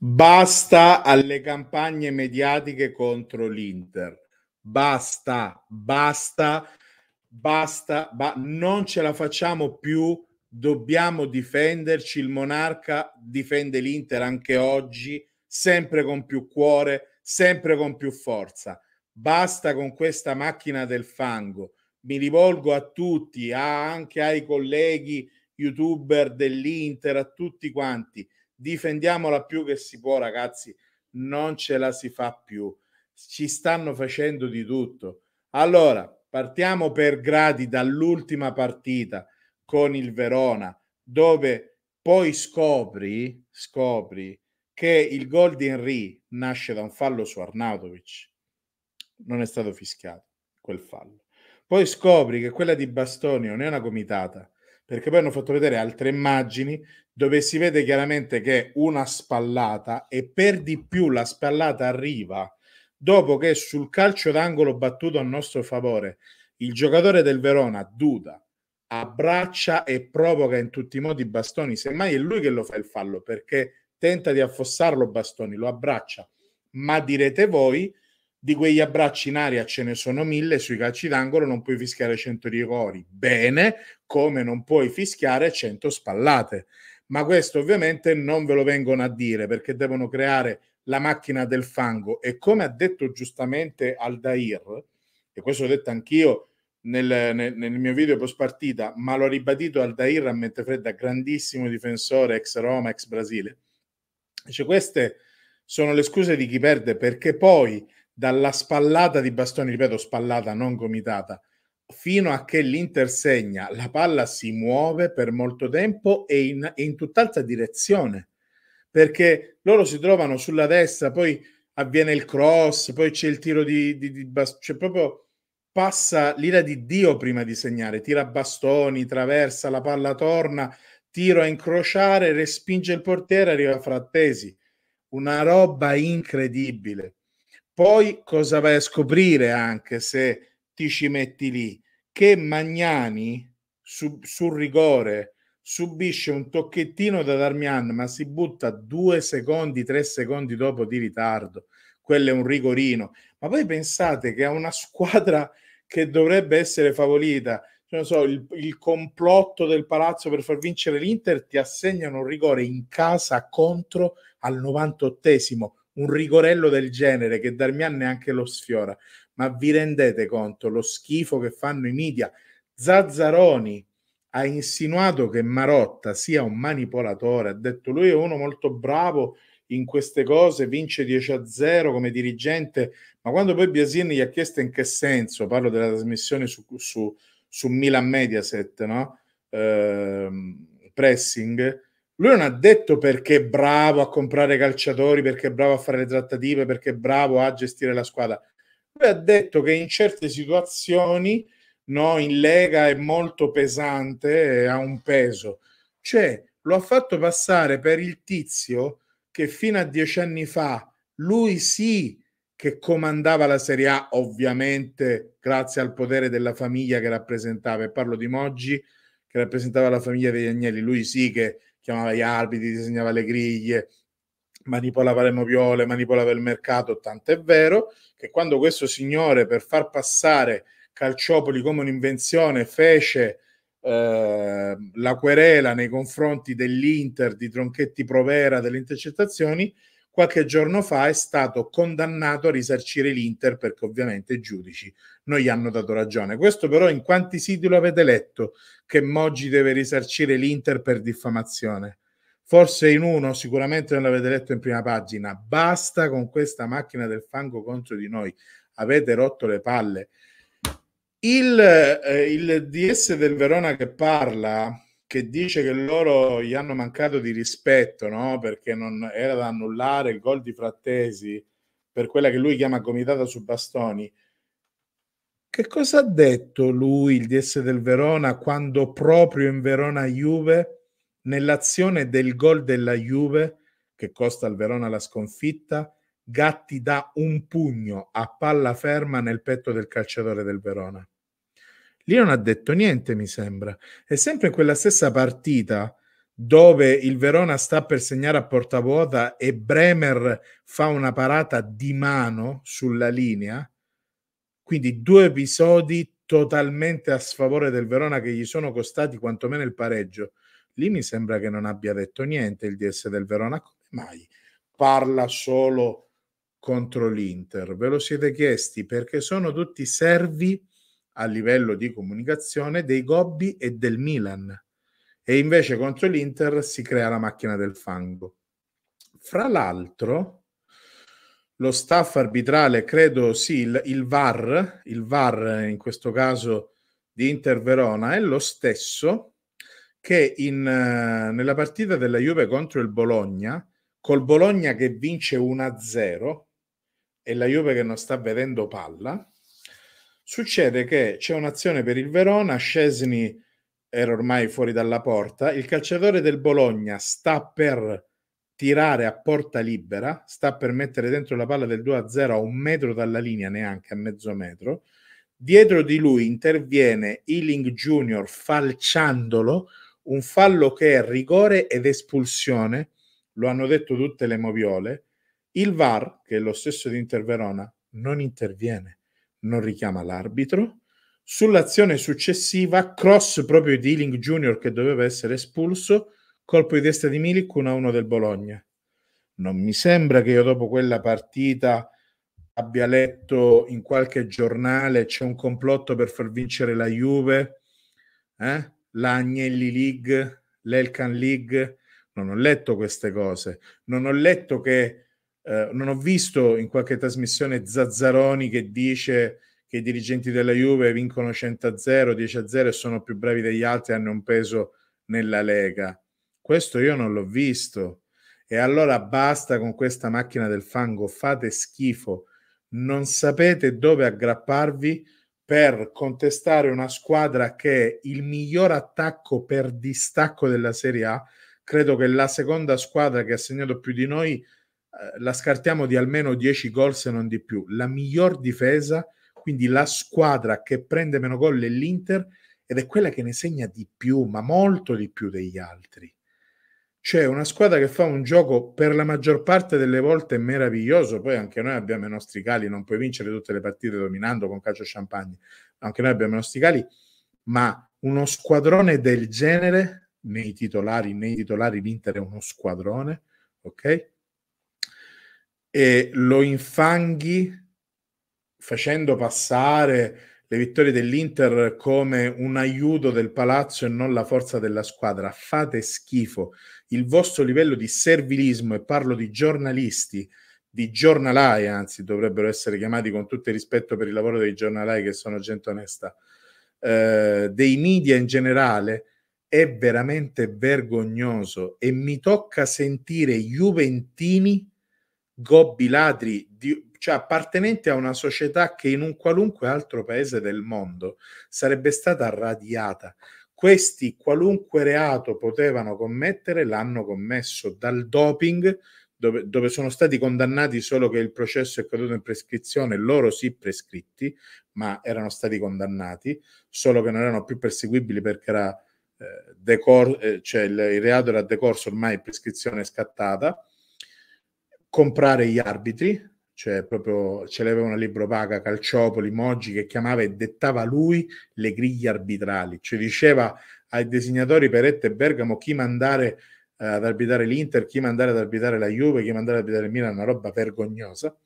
Basta alle campagne mediatiche contro l'Inter. Basta, basta, basta, ba- non ce la facciamo più. Dobbiamo difenderci. Il monarca difende l'Inter anche oggi, sempre con più cuore, sempre con più forza. Basta con questa macchina del fango. Mi rivolgo a tutti, a, anche ai colleghi youtuber dell'Inter, a tutti quanti difendiamola più che si può, ragazzi. Non ce la si fa più. Ci stanno facendo di tutto. Allora, partiamo per gradi dall'ultima partita con il Verona, dove poi scopri, scopri che il gol di Henry nasce da un fallo su Arnautovic. Non è stato fischiato quel fallo. Poi scopri che quella di Bastoni non è una comitata, perché poi hanno fatto vedere altre immagini dove si vede chiaramente che è una spallata e per di più la spallata arriva dopo che sul calcio d'angolo battuto a nostro favore il giocatore del Verona, Duda, abbraccia e provoca in tutti i modi Bastoni, semmai è lui che lo fa il fallo perché tenta di affossarlo Bastoni, lo abbraccia, ma direte voi di quegli abbracci in aria ce ne sono mille, sui calci d'angolo non puoi fischiare 100 rigori, bene, come non puoi fischiare 100 spallate. Ma questo ovviamente non ve lo vengono a dire perché devono creare la macchina del fango e come ha detto giustamente Aldair, e questo l'ho detto anch'io nel, nel, nel mio video post partita, ma l'ho ribadito Aldair a mente fredda, grandissimo difensore ex Roma, ex Brasile, dice queste sono le scuse di chi perde perché poi dalla spallata di Bastoni, ripeto spallata, non gomitata, fino a che l'Inter segna, la palla si muove per molto tempo e in, in tutt'altra direzione, perché loro si trovano sulla destra, poi avviene il cross, poi c'è il tiro di, di, di Bastoni, cioè proprio passa l'ira di Dio prima di segnare, tira Bastoni, traversa, la palla torna, tiro a incrociare, respinge il portiere, arriva Frattesi. Una roba incredibile. Poi cosa vai a scoprire anche se ti ci metti lì? Che Magnani su, sul rigore subisce un tocchettino da Darmian, ma si butta due secondi, tre secondi dopo di ritardo. Quello è un rigorino. Ma voi pensate che a una squadra che dovrebbe essere favorita, non so, il, il, complotto del palazzo per far vincere l'Inter, ti assegnano un rigore in casa contro al 98esimo un rigorello del genere che Darmian neanche lo sfiora. Ma vi rendete conto lo schifo che fanno i media? Zazzaroni ha insinuato che Marotta sia un manipolatore, ha detto lui è uno molto bravo in queste cose, vince 10 a 0 come dirigente, ma quando poi Biasini gli ha chiesto in che senso, parlo della trasmissione su, su, su Milan Mediaset, no? Eh, pressing, lui non ha detto perché è bravo a comprare calciatori, perché è bravo a fare le trattative, perché è bravo a gestire la squadra. Lui ha detto che in certe situazioni no, in Lega è molto pesante, ha un peso. Cioè, lo ha fatto passare per il tizio che fino a dieci anni fa, lui sì che comandava la Serie A, ovviamente grazie al potere della famiglia che rappresentava, e parlo di Moggi, che rappresentava la famiglia degli Agnelli, lui sì che chiamava gli arbitri, disegnava le griglie, manipolava le moviole, manipolava il mercato, tanto è vero che quando questo signore per far passare Calciopoli come un'invenzione fece eh, la querela nei confronti dell'Inter di Tronchetti Provera delle intercettazioni, qualche giorno fa è stato condannato a risarcire l'Inter perché ovviamente i giudici non gli hanno dato ragione. Questo però in quanti siti lo avete letto che Moggi deve risarcire l'Inter per diffamazione? Forse in uno, sicuramente non l'avete letto in prima pagina. Basta con questa macchina del fango contro di noi. Avete rotto le palle. Il, eh, il DS del Verona che parla che dice che loro gli hanno mancato di rispetto, no? Perché non era da annullare il gol di Frattesi per quella che lui chiama gomitata su bastoni. Che cosa ha detto lui, il DS del Verona, quando proprio in Verona Juve, nell'azione del gol della Juve, che costa al Verona la sconfitta, Gatti dà un pugno a palla ferma nel petto del calciatore del Verona? Lì non ha detto niente, mi sembra. E sempre quella stessa partita dove il Verona sta per segnare a porta vuota e Bremer fa una parata di mano sulla linea. Quindi due episodi totalmente a sfavore del Verona che gli sono costati quantomeno il pareggio. Lì mi sembra che non abbia detto niente il DS del Verona. Come mai parla solo contro l'Inter? Ve lo siete chiesti perché sono tutti servi a livello di comunicazione dei Gobbi e del Milan. E invece contro l'Inter si crea la macchina del fango. Fra l'altro, lo staff arbitrale, credo sì, il, il, VAR, il VAR in questo caso di Inter Verona, è lo stesso che in, eh, nella partita della Juve contro il Bologna, col Bologna che vince 1-0 e la Juve che non sta vedendo palla, Succede che c'è un'azione per il Verona, Scesni era ormai fuori dalla porta, il calciatore del Bologna sta per tirare a porta libera, sta per mettere dentro la palla del 2-0 a un metro dalla linea, neanche a mezzo metro. Dietro di lui interviene Ealing Junior falciandolo, un fallo che è rigore ed espulsione, lo hanno detto tutte le moviole. Il VAR, che è lo stesso di Inter Verona, non interviene non richiama l'arbitro. Sull'azione successiva, cross proprio di Ealing Junior che doveva essere espulso, colpo di testa di Milik 1-1 del Bologna. Non mi sembra che io dopo quella partita abbia letto in qualche giornale c'è un complotto per far vincere la Juve, eh? la Agnelli League, l'Elkan League. Non ho letto queste cose. Non ho letto che eh, non ho visto in qualche trasmissione Zazzaroni che dice che i dirigenti della Juve vincono 100 0, 10 0 e sono più bravi degli altri e hanno un peso nella Lega. Questo io non l'ho visto. E allora basta con questa macchina del fango, fate schifo. Non sapete dove aggrapparvi per contestare una squadra che è il miglior attacco per distacco della Serie A. Credo che la seconda squadra che ha segnato più di noi eh, la scartiamo di almeno 10 gol se non di più. La miglior difesa, quindi la squadra che prende meno gol è l'Inter ed è quella che ne segna di più, ma molto di più degli altri. Cioè una squadra che fa un gioco per la maggior parte delle volte meraviglioso, poi anche noi abbiamo i nostri cali, non puoi vincere tutte le partite dominando con calcio e champagne, anche noi abbiamo i nostri cali, ma uno squadrone del genere, nei titolari, nei titolari l'Inter è uno squadrone, ok? e lo infanghi facendo passare le vittorie dell'Inter come un aiuto del palazzo e non la forza della squadra. Fate schifo. Il vostro livello di servilismo, e parlo di giornalisti, di giornalai, anzi dovrebbero essere chiamati con tutto il rispetto per il lavoro dei giornalai che sono gente onesta, eh, dei media in generale, è veramente vergognoso e mi tocca sentire juventini gobbi ladri, di, cioè appartenenti a una società che in un qualunque altro paese del mondo sarebbe stata radiata. Questi qualunque reato potevano commettere l'hanno commesso dal doping, dove, dove sono stati condannati solo che il processo è caduto in prescrizione, loro sì prescritti, ma erano stati condannati, solo che non erano più perseguibili perché era, eh, decor- eh, cioè il, il reato era decorso, ormai prescrizione scattata comprare gli arbitri, cioè proprio ce l'aveva una libro paga Calciopoli, Moggi, che chiamava e dettava lui le griglie arbitrali, cioè diceva ai disegnatori Peretta e Bergamo chi mandare eh, ad arbitrare l'Inter, chi mandare ad arbitrare la Juve, chi mandare ad arbitrare il Milan, una roba vergognosa.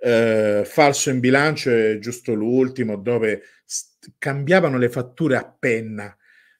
Eh, falso in bilancio è giusto l'ultimo, dove st- cambiavano le fatture a penna,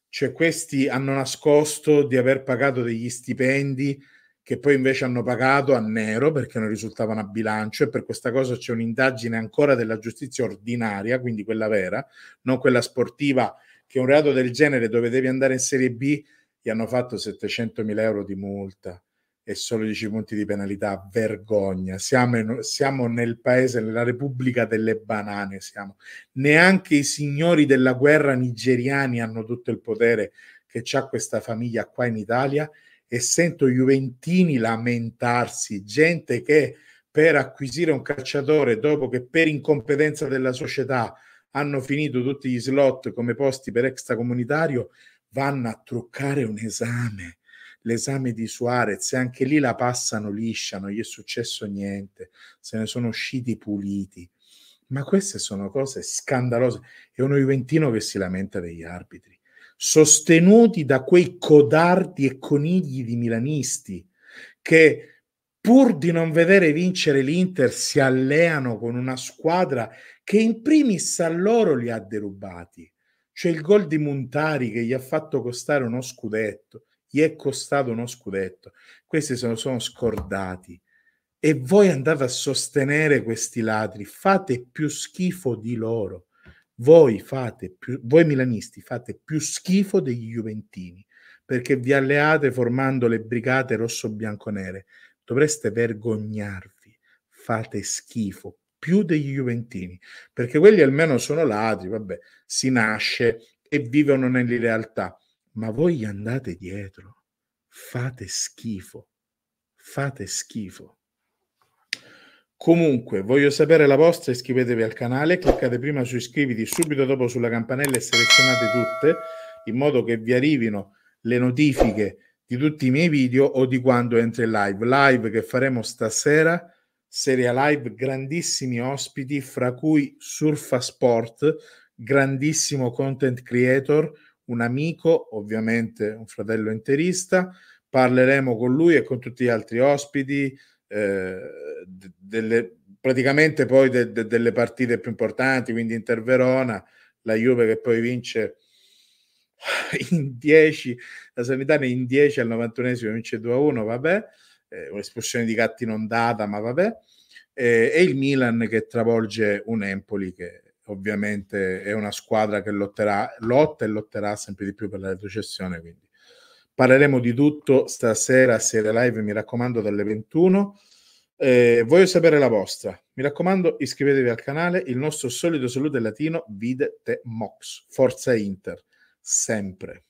cioè questi hanno nascosto di aver pagato degli stipendi che poi invece hanno pagato a nero perché non risultavano a bilancio e per questa cosa c'è un'indagine ancora della giustizia ordinaria, quindi quella vera, non quella sportiva, che un reato del genere dove devi andare in Serie B gli hanno fatto 700 mila euro di multa e solo 10 punti di penalità. Vergogna. Siamo, in, siamo nel paese, nella Repubblica delle banane. Siamo. Neanche i signori della guerra nigeriani hanno tutto il potere che ha questa famiglia qua in Italia e sento Juventini lamentarsi, gente che per acquisire un calciatore dopo che per incompetenza della società hanno finito tutti gli slot come posti per extracomunitario, vanno a truccare un esame, l'esame di Suarez, e anche lì la passano liscia, non gli è successo niente, se ne sono usciti puliti. Ma queste sono cose scandalose. È uno Juventino che si lamenta degli arbitri sostenuti da quei codardi e conigli di milanisti che pur di non vedere vincere l'Inter si alleano con una squadra che in primis a loro li ha derubati. Cioè il gol di Montari che gli ha fatto costare uno scudetto, gli è costato uno scudetto. Questi se lo sono scordati. E voi andate a sostenere questi ladri, fate più schifo di loro voi, fate più, voi milanisti fate più schifo degli juventini perché vi alleate formando le brigate rosso-bianco-nere. Dovreste vergognarvi, fate schifo più degli juventini, perché quelli almeno sono ladri, vabbè, si nasce e vivono nell'idealtà, ma voi andate dietro, fate schifo, fate schifo. Comunque, voglio sapere la vostra, iscrivetevi al canale, cliccate prima su iscriviti, subito dopo sulla campanella e selezionate tutte, in modo che vi arrivino le notifiche di tutti i miei video o di quando entri live. Live che faremo stasera, serie live, grandissimi ospiti, fra cui Surfa Sport, grandissimo content creator, un amico, ovviamente un fratello interista. Parleremo con lui e con tutti gli altri ospiti, eh, delle, praticamente poi de, de, delle partite più importanti, quindi Inter Verona, la Juve che poi vince in 10, la Sanitana in 10 al 91esimo vince 2-1, vabbè, eh, un'espulsione di Gatti non data, ma vabbè, eh, e il Milan che travolge un Empoli che ovviamente è una squadra che lotterà, lotta e lotterà sempre di più per la retrocessione, quindi Parleremo di tutto stasera, sera live, mi raccomando, dalle 21. Eh, voglio sapere la vostra. Mi raccomando, iscrivetevi al canale. Il nostro solito saluto è latino, vide te mox. Forza Inter, sempre.